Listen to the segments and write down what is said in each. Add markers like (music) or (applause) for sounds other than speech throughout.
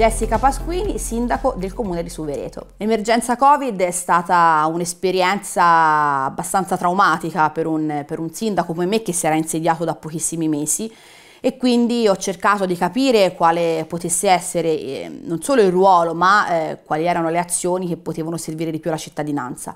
Jessica Pasquini, sindaco del comune di Suvereto. L'emergenza Covid è stata un'esperienza abbastanza traumatica per un, per un sindaco come me che si era insediato da pochissimi mesi e quindi ho cercato di capire quale potesse essere eh, non solo il ruolo ma eh, quali erano le azioni che potevano servire di più alla cittadinanza.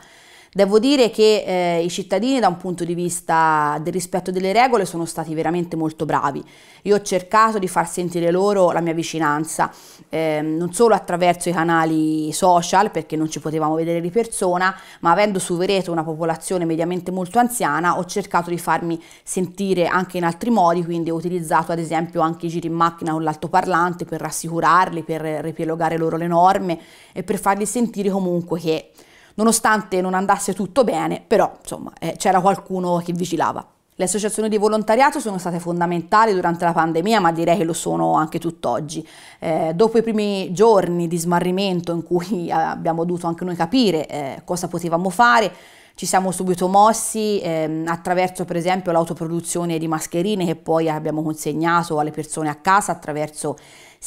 Devo dire che eh, i cittadini da un punto di vista del rispetto delle regole sono stati veramente molto bravi. Io ho cercato di far sentire loro la mia vicinanza, eh, non solo attraverso i canali social perché non ci potevamo vedere di persona, ma avendo su Vereto una popolazione mediamente molto anziana ho cercato di farmi sentire anche in altri modi, quindi ho utilizzato ad esempio anche i giri in macchina con l'altoparlante per rassicurarli, per eh, riepilogare loro le norme e per farli sentire comunque che Nonostante non andasse tutto bene, però insomma eh, c'era qualcuno che vigilava. Le associazioni di volontariato sono state fondamentali durante la pandemia, ma direi che lo sono anche tutt'oggi. Eh, dopo i primi giorni di smarrimento in cui eh, abbiamo dovuto anche noi capire eh, cosa potevamo fare, ci siamo subito mossi ehm, attraverso per esempio l'autoproduzione di mascherine che poi abbiamo consegnato alle persone a casa attraverso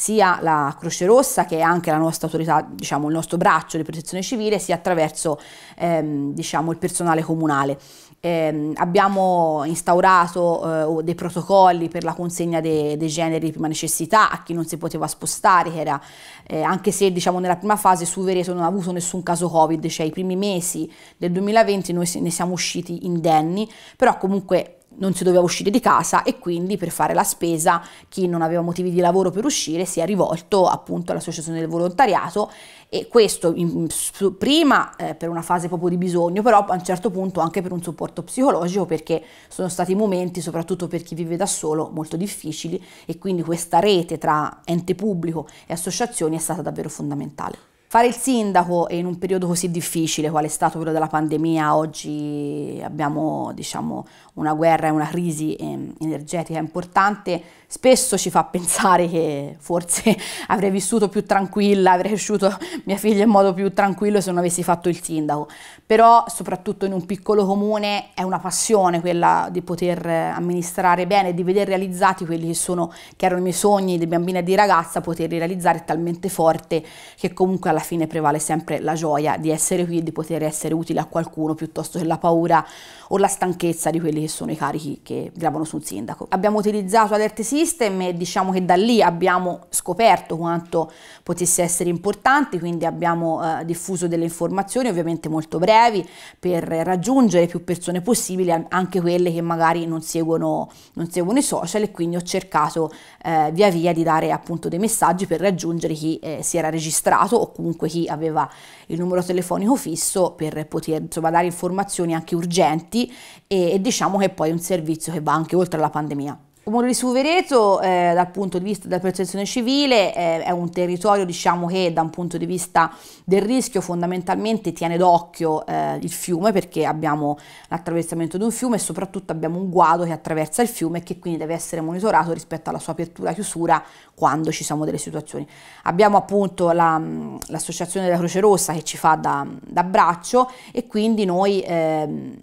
sia la Croce Rossa che è anche la nostra autorità, diciamo il nostro braccio di protezione civile, sia attraverso ehm, diciamo, il personale comunale. Eh, abbiamo instaurato eh, dei protocolli per la consegna dei de generi di prima necessità a chi non si poteva spostare, che era, eh, anche se diciamo, nella prima fase su Vereto non ha avuto nessun caso Covid, cioè i primi mesi del 2020 noi ne siamo usciti indenni, però comunque non si doveva uscire di casa e quindi per fare la spesa chi non aveva motivi di lavoro per uscire si è rivolto appunto all'associazione del volontariato e questo in, su, prima eh, per una fase proprio di bisogno però a un certo punto anche per un supporto psicologico perché sono stati momenti soprattutto per chi vive da solo molto difficili e quindi questa rete tra ente pubblico e associazioni è stata davvero fondamentale. Fare il sindaco in un periodo così difficile, quale è stato quello della pandemia, oggi abbiamo diciamo, una guerra e una crisi ehm, energetica importante, spesso ci fa pensare che forse (laughs) avrei vissuto più tranquilla, avrei cresciuto mia figlia in modo più tranquillo se non avessi fatto il sindaco, però soprattutto in un piccolo comune è una passione quella di poter amministrare bene, di vedere realizzati quelli che, sono, che erano i miei sogni di bambina e di ragazza, poterli realizzare talmente forte che comunque alla alla fine prevale sempre la gioia di essere qui e di poter essere utile a qualcuno piuttosto che la paura o la stanchezza di quelli che sono i carichi che gravano sul sindaco. Abbiamo utilizzato Alert System e diciamo che da lì abbiamo scoperto quanto potesse essere importante, quindi abbiamo eh, diffuso delle informazioni ovviamente molto brevi per raggiungere più persone possibili, anche quelle che magari non seguono, non seguono i social e quindi ho cercato eh, via via di dare appunto dei messaggi per raggiungere chi eh, si era registrato o comunque comunque chi aveva il numero telefonico fisso per poter insomma, dare informazioni anche urgenti e, e diciamo che poi è un servizio che va anche oltre la pandemia. Il comune di Suvereto eh, dal punto di vista della protezione civile eh, è un territorio diciamo, che da un punto di vista del rischio fondamentalmente tiene d'occhio eh, il fiume perché abbiamo l'attraversamento di un fiume e soprattutto abbiamo un guado che attraversa il fiume e che quindi deve essere monitorato rispetto alla sua apertura e chiusura quando ci sono delle situazioni. Abbiamo appunto l'associazione della Croce Rossa che ci fa da, da braccio e quindi noi ehm,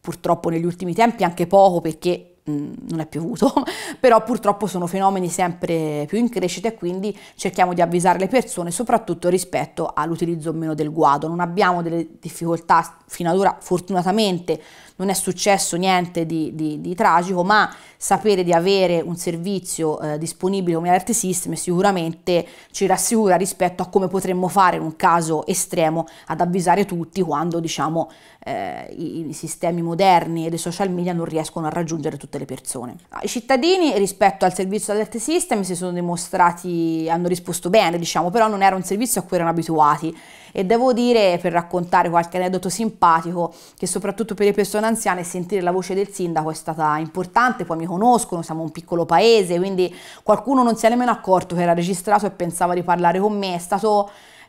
purtroppo negli ultimi tempi anche poco perché Mm, non è piovuto, (laughs) però purtroppo sono fenomeni sempre più in crescita e quindi cerchiamo di avvisare le persone soprattutto rispetto all'utilizzo o meno del guado. Non abbiamo delle difficoltà fino ad ora, fortunatamente non è successo niente di, di, di tragico, ma sapere di avere un servizio eh, disponibile come Alert System sicuramente ci rassicura rispetto a come potremmo fare in un caso estremo ad avvisare tutti quando diciamo eh, i, i sistemi moderni e i social media non riescono a raggiungere tutte tutte le persone. Ah, I cittadini rispetto al servizio alert system si sono dimostrati, hanno risposto bene diciamo, però non era un servizio a cui erano abituati e devo dire, per raccontare qualche aneddoto simpatico, che soprattutto per le persone anziane sentire la voce del sindaco è stata importante, poi mi conoscono, siamo un piccolo paese, quindi qualcuno non si è nemmeno accorto che era registrato e pensava di parlare con me, è stato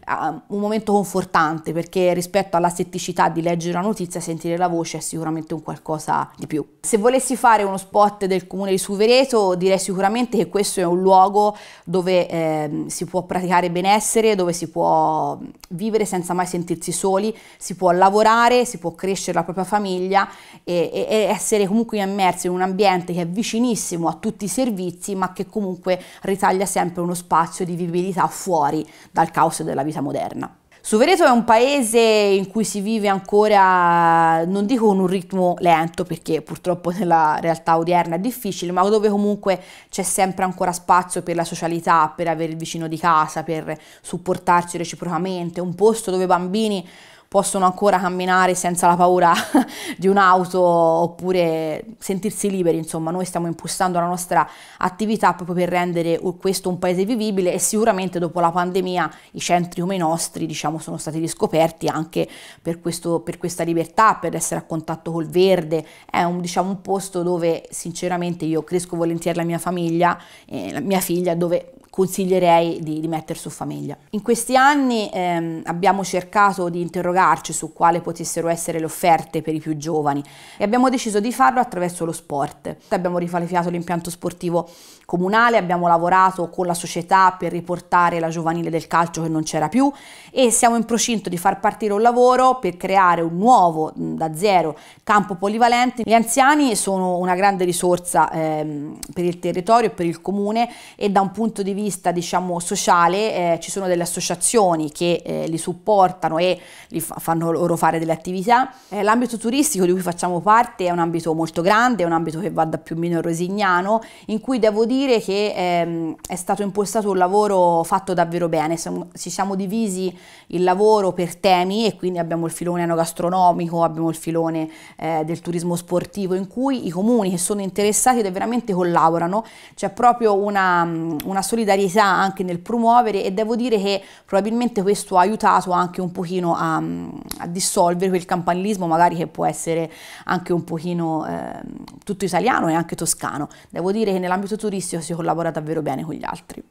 Ehm, un momento confortante perché rispetto alla setticità di leggere una notizia sentire la voce è sicuramente un qualcosa di più. Se volessi fare uno spot del comune di Suvereto direi sicuramente che questo è un luogo dove eh, si può praticare benessere, dove si può vivere senza mai sentirsi soli, si può lavorare, si può crescere la propria famiglia e, e, e essere comunque immersi in un ambiente che è vicinissimo a tutti i servizi ma che comunque ritaglia sempre uno spazio di vivibilità fuori dal caos della vita vita moderna. Suvereto è un paese in cui si vive ancora, non dico con un ritmo lento perché purtroppo nella realtà odierna è difficile, ma dove comunque c'è sempre ancora spazio per la socialità, per avere il vicino di casa, per supportarsi reciprocamente, un posto dove i bambini possono ancora camminare senza la paura (laughs) di un'auto oppure sentirsi liberi, insomma noi stiamo impostando la nostra attività proprio per rendere questo un paese vivibile e sicuramente dopo la pandemia i centri come i nostri diciamo sono stati riscoperti anche per, questo, per questa libertà, per essere a contatto col verde, è un, diciamo, un posto dove sinceramente io cresco volentieri la mia famiglia, eh, la mia figlia, dove consiglierei di, di mettere su famiglia. In questi anni ehm, abbiamo cercato di interrogarci su quale potessero essere le offerte per i più giovani e abbiamo deciso di farlo attraverso lo sport. Abbiamo riqualificato l'impianto sportivo comunale, abbiamo lavorato con la società per riportare la giovanile del calcio che non c'era più e siamo in procinto di far partire un lavoro per creare un nuovo da zero campo polivalente. Gli anziani sono una grande risorsa ehm, per il territorio e per il comune e da un punto di vista vista diciamo, sociale eh, ci sono delle associazioni che eh, li supportano e li fa- fanno loro fare delle attività. Eh, l'ambito turistico di cui facciamo parte è un ambito molto grande, è un ambito che va da più o meno a Rosignano, in cui devo dire che ehm, è stato impostato un lavoro fatto davvero bene, siamo, ci siamo divisi il lavoro per temi e quindi abbiamo il filone enogastronomico, abbiamo il filone eh, del turismo sportivo, in cui i comuni che sono interessati veramente collaborano, c'è proprio una, una solidarietà solidarietà anche nel promuovere e devo dire che probabilmente questo ha aiutato anche un pochino a, mm, a dissolvere quel campanilismo magari che può essere anche un pochino eh, tutto italiano e anche toscano. Devo dire che nell'ambito turistico si collabora davvero bene con gli altri.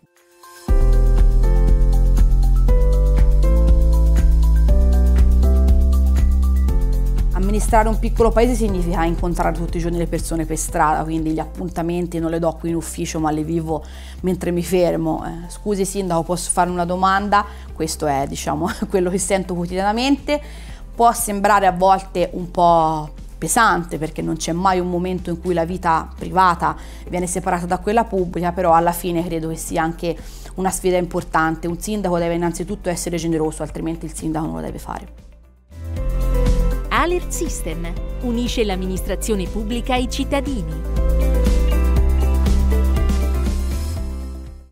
Amministrare un piccolo paese significa incontrare tutti i giorni le persone per strada, quindi gli appuntamenti non le do qui in ufficio ma le vivo mentre mi fermo. Eh, scusi sindaco, posso fare una domanda? Questo è diciamo (laughs) quello che sento quotidianamente. Può sembrare a volte un po' pesante perché non c'è mai un momento in cui la vita privata viene separata da quella pubblica, però alla fine credo che sia anche una sfida importante. Un sindaco deve innanzitutto essere generoso, altrimenti il sindaco non lo deve fare. Alert System unisce l'amministrazione pubblica ai cittadini.